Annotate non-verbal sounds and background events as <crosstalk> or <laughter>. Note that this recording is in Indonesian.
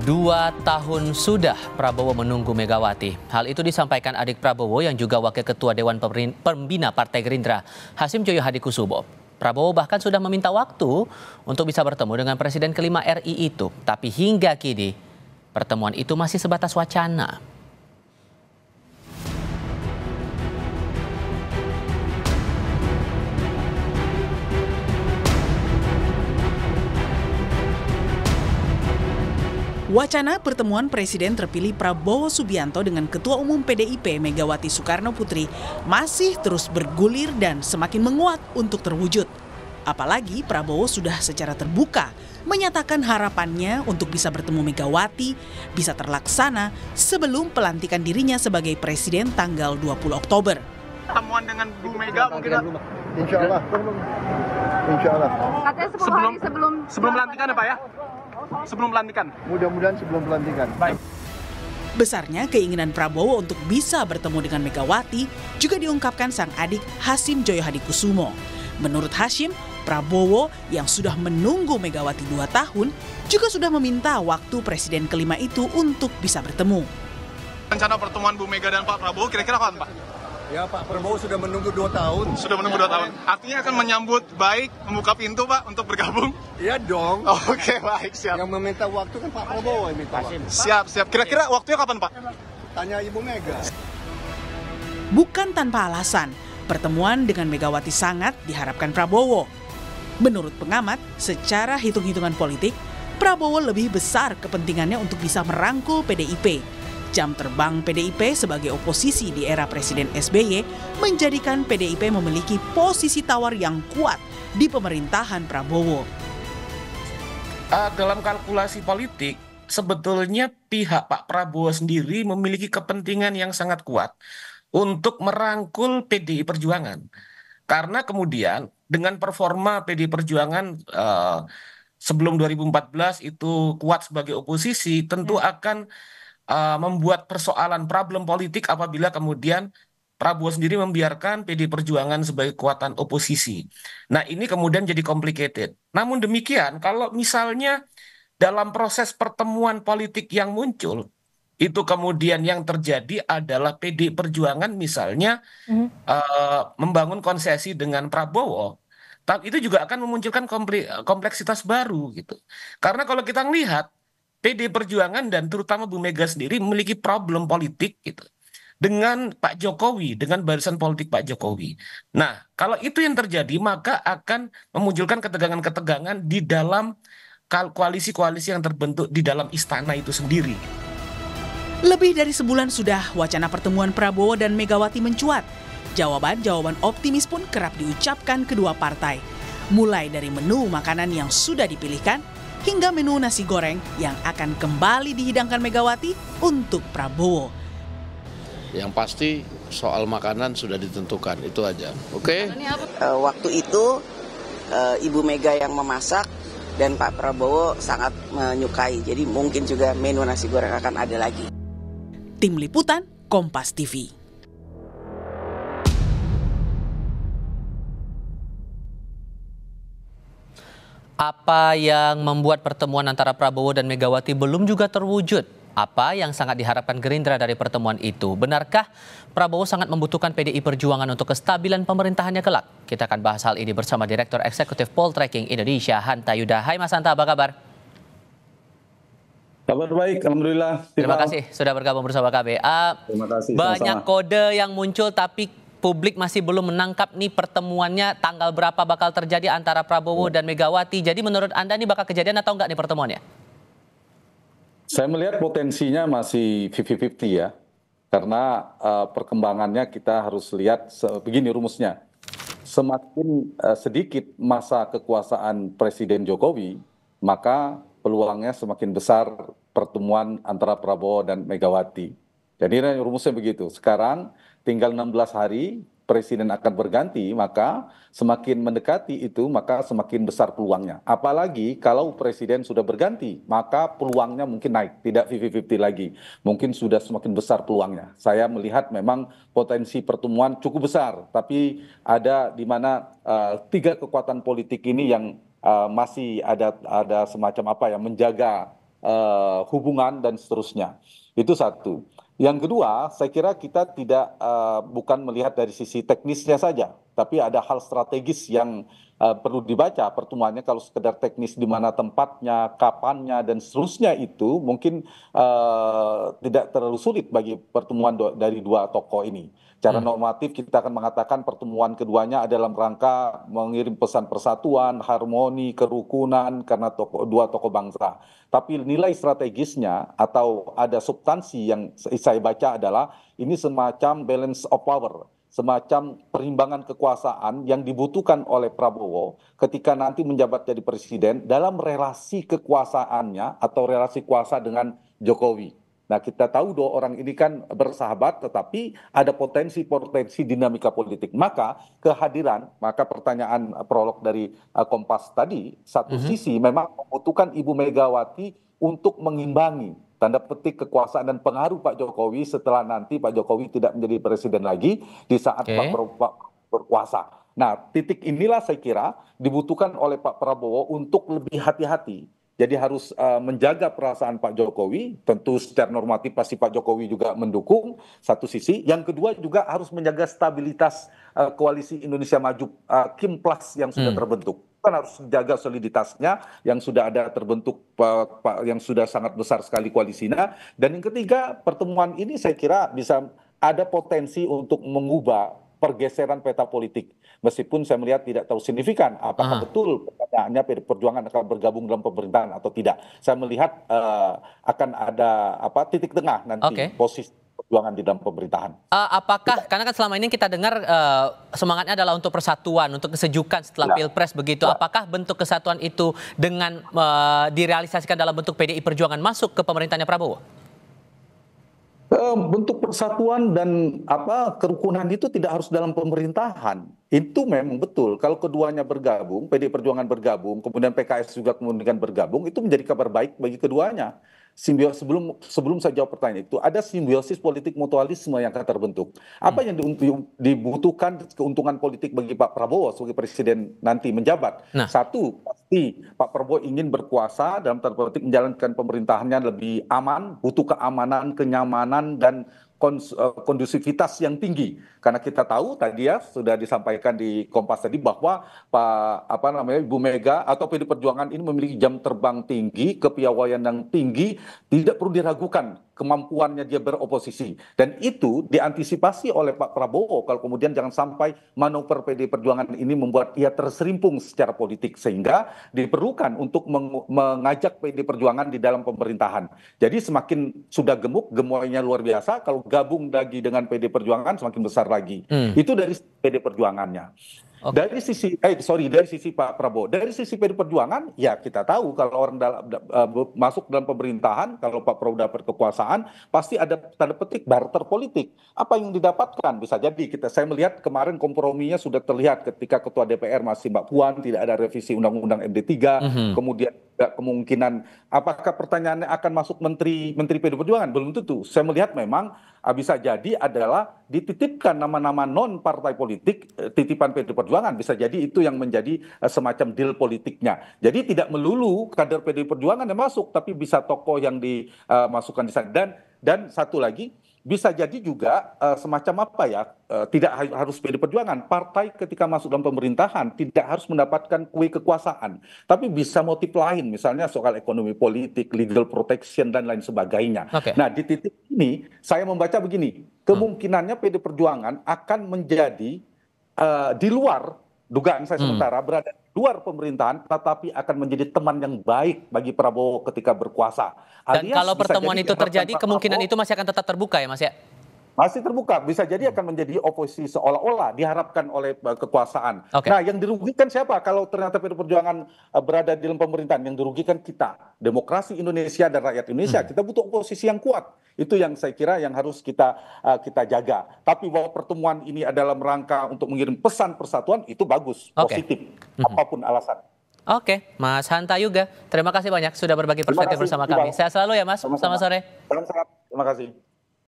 Dua tahun sudah Prabowo menunggu Megawati. Hal itu disampaikan adik Prabowo yang juga Wakil Ketua Dewan Pembina Partai Gerindra, Hasim Joyo Hadikusubo. Prabowo bahkan sudah meminta waktu untuk bisa bertemu dengan Presiden kelima RI itu. Tapi hingga kini, pertemuan itu masih sebatas wacana. Wacana pertemuan Presiden terpilih Prabowo Subianto dengan Ketua Umum PDIP Megawati Soekarno Putri masih terus bergulir dan semakin menguat untuk terwujud. Apalagi Prabowo sudah secara terbuka menyatakan harapannya untuk bisa bertemu Megawati bisa terlaksana sebelum pelantikan dirinya sebagai Presiden tanggal 20 Oktober. Pertemuan dengan Bu Mega mungkin Insya Allah. Insya Allah. sebelum, sebelum... Sebelum pelantikan ya Pak ya? sebelum pelantikan? Mudah-mudahan sebelum pelantikan. Baik. Besarnya keinginan Prabowo untuk bisa bertemu dengan Megawati juga diungkapkan sang adik Hasim Joyo Hadikusumo. Menurut Hasim, Prabowo yang sudah menunggu Megawati dua tahun juga sudah meminta waktu presiden kelima itu untuk bisa bertemu. Rencana pertemuan Bu Mega dan Pak Prabowo kira-kira kapan Pak? Ya Pak Prabowo sudah menunggu 2 tahun. Sudah menunggu 2 tahun. Artinya akan menyambut baik, membuka pintu Pak untuk bergabung? Iya dong. Oh, <laughs> Oke okay, baik siap. Yang meminta waktu kan Pak Prabowo yang minta waktu. Siap siap. Kira-kira waktunya kapan Pak? Tanya Ibu Mega. Bukan tanpa alasan, pertemuan dengan Megawati sangat diharapkan Prabowo. Menurut pengamat, secara hitung-hitungan politik, Prabowo lebih besar kepentingannya untuk bisa merangkul PDIP Jam terbang PDIP sebagai oposisi di era Presiden SBY menjadikan PDIP memiliki posisi tawar yang kuat di pemerintahan Prabowo. Eh, dalam kalkulasi politik, sebetulnya pihak Pak Prabowo sendiri memiliki kepentingan yang sangat kuat untuk merangkul PDI Perjuangan. Karena kemudian dengan performa PDI Perjuangan uh, sebelum 2014 itu kuat sebagai oposisi, tentu ya. akan Eh, membuat persoalan problem politik apabila kemudian Prabowo sendiri membiarkan PD Perjuangan sebagai kekuatan oposisi. Nah ini kemudian jadi complicated. Namun demikian kalau misalnya dalam proses pertemuan politik yang muncul itu kemudian yang terjadi adalah PD Perjuangan misalnya mm. uh, membangun konsesi dengan Prabowo, itu juga akan memunculkan kompleksitas baru gitu. Karena kalau kita melihat PD Perjuangan dan terutama Bu Mega sendiri memiliki problem politik gitu dengan Pak Jokowi, dengan barisan politik Pak Jokowi. Nah, kalau itu yang terjadi maka akan memunculkan ketegangan-ketegangan di dalam koalisi-koalisi yang terbentuk di dalam istana itu sendiri. Lebih dari sebulan sudah wacana pertemuan Prabowo dan Megawati mencuat. Jawaban-jawaban optimis pun kerap diucapkan kedua partai. Mulai dari menu makanan yang sudah dipilihkan, hingga menu nasi goreng yang akan kembali dihidangkan Megawati untuk Prabowo. Yang pasti soal makanan sudah ditentukan, itu aja. Oke? Okay? Uh, eh, waktu itu uh, Ibu Mega yang memasak dan Pak Prabowo sangat menyukai. Jadi mungkin juga menu nasi goreng akan ada lagi. Tim Liputan, Kompas TV. Apa yang membuat pertemuan antara Prabowo dan Megawati belum juga terwujud? Apa yang sangat diharapkan Gerindra dari pertemuan itu? Benarkah Prabowo sangat membutuhkan PDI Perjuangan untuk kestabilan pemerintahannya kelak? Kita akan bahas hal ini bersama Direktur Eksekutif Poll Tracking Indonesia, Hanta Yuda. Hai Mas Hanta, apa kabar? Kabar baik, alhamdulillah. Terima kasih sudah bergabung bersama KBA. Ah, Terima kasih. Banyak sama -sama. kode yang muncul tapi publik masih belum menangkap nih pertemuannya tanggal berapa bakal terjadi antara Prabowo dan Megawati. Jadi menurut Anda ini bakal kejadian atau enggak nih pertemuannya? Saya melihat potensinya masih 50-50 ya. Karena uh, perkembangannya kita harus lihat begini rumusnya. Semakin uh, sedikit masa kekuasaan Presiden Jokowi, maka peluangnya semakin besar pertemuan antara Prabowo dan Megawati. Jadi rumusnya begitu. Sekarang tinggal 16 hari presiden akan berganti, maka semakin mendekati itu, maka semakin besar peluangnya. Apalagi kalau presiden sudah berganti, maka peluangnya mungkin naik, tidak 50-50 lagi. Mungkin sudah semakin besar peluangnya. Saya melihat memang potensi pertemuan cukup besar, tapi ada di mana uh, tiga kekuatan politik ini yang uh, masih ada ada semacam apa ya menjaga uh, hubungan dan seterusnya. Itu satu. Yang kedua, saya kira kita tidak uh, bukan melihat dari sisi teknisnya saja, tapi ada hal strategis yang uh, perlu dibaca pertemuannya kalau sekedar teknis di mana tempatnya, kapannya dan seterusnya itu mungkin uh, tidak terlalu sulit bagi pertemuan dari dua tokoh ini. Cara hmm. normatif kita akan mengatakan pertemuan keduanya adalah dalam rangka mengirim pesan persatuan, harmoni, kerukunan karena toko, dua tokoh bangsa. Tapi nilai strategisnya atau ada substansi yang saya baca adalah ini semacam balance of power semacam perimbangan kekuasaan yang dibutuhkan oleh Prabowo ketika nanti menjabat jadi presiden dalam relasi kekuasaannya atau relasi kuasa dengan Jokowi. Nah, kita tahu dua orang ini kan bersahabat, tetapi ada potensi-potensi dinamika politik. Maka kehadiran, maka pertanyaan eh, prolog dari eh, Kompas tadi, satu mm -hmm. sisi memang membutuhkan Ibu Megawati untuk mengimbangi tanda petik kekuasaan dan pengaruh Pak Jokowi setelah nanti Pak Jokowi tidak menjadi presiden lagi di saat okay. Pak Prabowo berkuasa. Nah, titik inilah saya kira dibutuhkan oleh Pak Prabowo untuk lebih hati-hati jadi harus eh, menjaga perasaan Pak Jokowi, tentu secara normatif pasti Pak Jokowi juga mendukung satu sisi. Yang kedua juga harus menjaga stabilitas uh, koalisi Indonesia Maju uh, Kim Plus yang sudah hmm. terbentuk. Kan harus menjaga soliditasnya yang sudah ada terbentuk uh, yang sudah sangat besar sekali koalisinya. Dan yang ketiga, pertemuan ini saya kira bisa ada potensi untuk mengubah pergeseran peta politik. Meskipun saya melihat tidak terlalu signifikan apakah Aha. betul pertanyaannya PD Perjuangan akan bergabung dalam pemerintahan atau tidak. Saya melihat uh, akan ada apa titik tengah nanti okay. posisi perjuangan di dalam pemerintahan. Uh, apakah kita. karena kan selama ini kita dengar uh, semangatnya adalah untuk persatuan, untuk kesejukan setelah ya. pilpres begitu. Ya. Apakah bentuk kesatuan itu dengan uh, direalisasikan dalam bentuk PDI Perjuangan masuk ke pemerintahnya Prabowo? bentuk persatuan dan apa kerukunan itu tidak harus dalam pemerintahan. Itu memang betul. Kalau keduanya bergabung, PD Perjuangan bergabung, kemudian PKS juga kemudian bergabung, itu menjadi kabar baik bagi keduanya simbiosis sebelum sebelum saya jawab pertanyaan itu ada simbiosis politik mutualisme yang akan terbentuk. Apa hmm. yang dibutuhkan keuntungan politik bagi Pak Prabowo sebagai presiden nanti menjabat? Nah. Satu pasti Pak Prabowo ingin berkuasa dalam tanda politik menjalankan pemerintahannya lebih aman, butuh keamanan, kenyamanan dan Eh, kondusivitas yang tinggi karena kita tahu tadi ya sudah disampaikan di Kompas tadi bahwa Pak apa namanya Ibu Mega atau PD Perjuangan ini memiliki jam terbang tinggi, kepiawaian yang tinggi, tidak perlu diragukan kemampuannya dia beroposisi. Dan itu diantisipasi oleh Pak Prabowo kalau kemudian jangan sampai manuver PD Perjuangan ini membuat ia terserimpung secara politik sehingga diperlukan untuk meng mengajak PD Perjuangan di dalam pemerintahan. Jadi semakin sudah gemuk, gemuanya luar biasa kalau gabung lagi dengan PD Perjuangan semakin besar lagi. Hmm. Itu dari PD Perjuangannya. Okay. Dari sisi eh sorry dari sisi Pak Prabowo, dari sisi PD Perjuangan ya kita tahu kalau orang dalam, uh, eh, masuk dalam pemerintahan kalau Pak Prabowo dapat kekuasaan pasti ada tanda petik barter politik. Apa yang didapatkan bisa jadi kita saya melihat kemarin komprominya sudah terlihat ketika Ketua DPR masih Mbak Puan tidak ada revisi Undang-Undang MD3, mm -hmm. kemudian juga kemungkinan apakah pertanyaannya akan masuk menteri menteri PD Perjuangan belum tentu. Saya melihat memang ah, bisa jadi adalah dititipkan nama-nama non partai politik eh, titipan PD Perjuangan bisa jadi itu yang menjadi eh, semacam deal politiknya. Jadi tidak melulu kader PD Perjuangan yang masuk tapi bisa tokoh yang dimasukkan eh, di sana dan dan satu lagi bisa jadi juga uh, semacam apa ya uh, tidak harus PD Perjuangan partai ketika masuk dalam pemerintahan tidak harus mendapatkan kue kekuasaan tapi bisa motif lain misalnya soal ekonomi politik legal protection dan lain sebagainya. Okay. Nah di titik ini saya membaca begini hmm. kemungkinannya PD Perjuangan akan menjadi uh, di luar dugaan saya hmm. sementara berada di luar pemerintahan tetapi akan menjadi teman yang baik bagi Prabowo ketika berkuasa. Dan Alias, kalau pertemuan itu terjadi kemungkinan Prabowo, itu masih akan tetap terbuka ya Mas ya? Masih terbuka, bisa jadi hmm. akan menjadi oposisi seolah-olah diharapkan oleh eh, kekuasaan. Okay. Nah, yang dirugikan siapa? Kalau ternyata PD Perjuangan eh, berada di dalam pemerintahan, yang dirugikan kita, demokrasi Indonesia dan rakyat Indonesia. Hmm. Kita butuh oposisi yang kuat. Itu yang saya kira yang harus kita eh, kita jaga. Tapi bahwa pertemuan ini adalah rangka untuk mengirim pesan persatuan itu bagus, okay. positif, hmm. apapun alasan. Oke, Mas Hanta Yuga, terima kasih banyak sudah berbagi perspektif bersama kami. Saya selalu ya, Mas. Selamat sore. Selamat sore. Terima kasih.